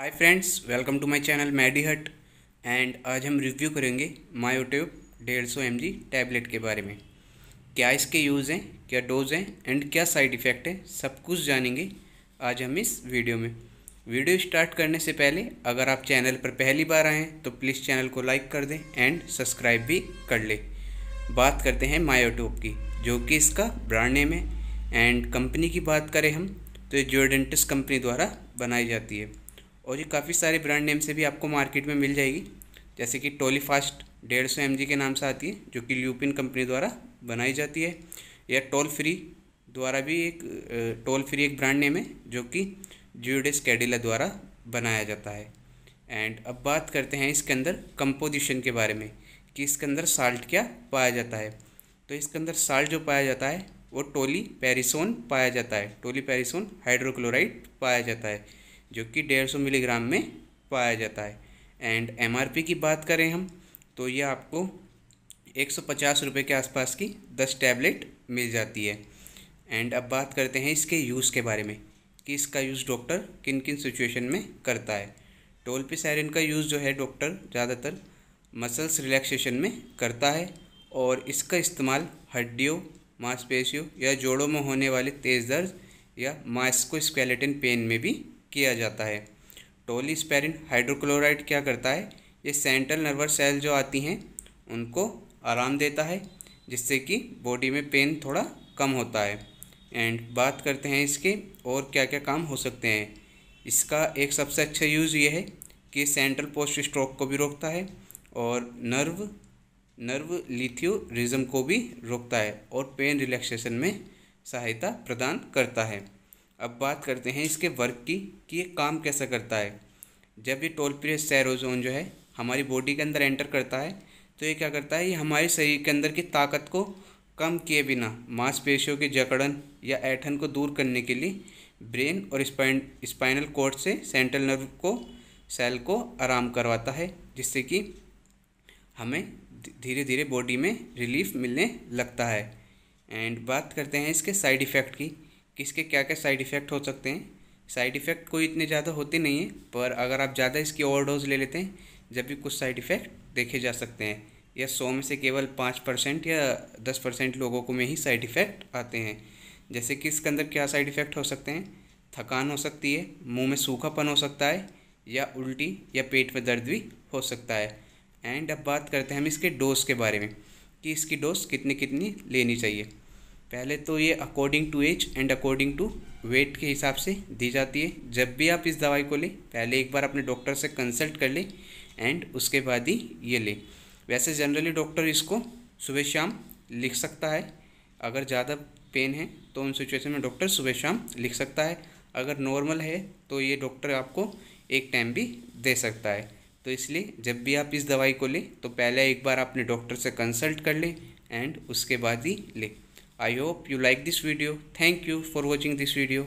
Hi friends welcome to my channel Maddy hut and आज हम review करेंगे myotube डेढ़ सौ एम टैबलेट के बारे में क्या इसके यूज़ हैं क्या डोज हैं एंड क्या साइड इफ़ेक्ट है सब कुछ जानेंगे आज हम इस वीडियो में वीडियो स्टार्ट करने से पहले अगर आप चैनल पर पहली बार आएँ तो प्लीज़ चैनल को लाइक कर दें एंड सब्सक्राइब भी कर लें बात करते हैं मायोट्यूब की जो कि इसका ब्रांड नेम है एंड कंपनी की बात करें हम तो ये जोडेंटिस कंपनी द्वारा बनाई जाती है और ये काफ़ी सारे ब्रांड नेम से भी आपको मार्केट में मिल जाएगी जैसे कि टोलीफास्ट डेढ़ सौ एम के नाम से आती है जो कि ल्यूपिन कंपनी द्वारा बनाई जाती है या टोल फ्री द्वारा भी एक टोल फ्री एक ब्रांड नेम है जो कि ज्यूडिस कैडिला द्वारा बनाया जाता है एंड अब बात करते हैं इसके अंदर कंपोजिशन के बारे में कि इसके अंदर साल्ट क्या पाया जाता है तो इसके अंदर साल्ट जो पाया जाता है वो टोली पेरिसोन पाया जाता है टोली पेरिसोन हाइड्रोक्लोराइड पाया जाता है जो कि 150 मिलीग्राम में पाया जाता है एंड एमआरपी की बात करें हम तो यह आपको एक सौ के आसपास की दस टैबलेट मिल जाती है एंड अब बात करते हैं इसके यूज़ के बारे में कि इसका यूज़ डॉक्टर किन किन सिचुएशन में करता है टोलपिसायरिन का यूज़ जो है डॉक्टर ज़्यादातर मसल्स रिलैक्सेशन में करता है और इसका इस्तेमाल हड्डियों मांसपेशियों या जोड़ों में होने वाले तेज़ दर्द या मास्को स्केलेटन पेन में भी किया जाता है स्पेरिन हाइड्रोक्लोराइड क्या करता है ये सेंट्रल नर्वस सेल जो आती हैं उनको आराम देता है जिससे कि बॉडी में पेन थोड़ा कम होता है एंड बात करते हैं इसके और क्या क्या काम हो सकते हैं इसका एक सबसे अच्छा यूज़ ये है कि सेंट्रल पोस्ट स्ट्रोक को भी रोकता है और नर्व नर्व लिथियोरिज्म को भी रोकता है और पेन रिलैक्सेशन में सहायता प्रदान करता है अब बात करते हैं इसके वर्क की कि ये काम कैसा करता है जब ये टोल प्रिय सैरोजोन जो है हमारी बॉडी के अंदर एंटर करता है तो ये क्या करता है ये हमारे शरीर के अंदर की ताकत को कम किए बिना मांसपेशियों के जकड़न या ऐठन को दूर करने के लिए ब्रेन और स्पाइन स्पाइनल कोर्ट से सेंट्रल नर्व को सेल को आराम करवाता है जिससे कि हमें धीरे धीरे बॉडी में रिलीफ मिलने लगता है एंड बात करते हैं इसके साइड इफ़ेक्ट की कि इसके क्या क्या साइड इफ़ेक्ट हो सकते हैं साइड इफ़ेक्ट कोई इतने ज़्यादा होते नहीं हैं पर अगर आप ज़्यादा इसकी ओवरडोज ले लेते हैं जब भी कुछ साइड इफ़ेक्ट देखे जा सकते हैं या सौ में से केवल पाँच परसेंट या दस परसेंट लोगों को में ही साइड इफ़ेक्ट आते हैं जैसे कि इसके अंदर क्या साइड इफ़ेक्ट हो सकते हैं थकान हो सकती है मुँह में सूखापन हो सकता है या उल्टी या पेट में दर्द भी हो सकता है एंड अब बात करते हैं हम इसके डोज के बारे में कि इसकी डोज कितनी कितनी लेनी चाहिए पहले तो ये according to age and according to weight के हिसाब से दी जाती है जब भी आप इस दवाई को लें पहले एक बार अपने डॉक्टर से कंसल्ट कर लें एंड उसके बाद ही ये लें वैसे जनरली डॉक्टर इसको सुबह शाम लिख सकता है अगर ज़्यादा पेन है तो उन सिचुएशन में डॉक्टर सुबह शाम लिख सकता है अगर नॉर्मल है तो ये डॉक्टर आपको एक टाइम भी दे सकता है तो इसलिए जब भी आप इस दवाई को लें तो पहले एक बार अपने डॉक्टर से कंसल्ट कर लें एंड उसके बाद ही लें I hope you like this video. Thank you for watching this video.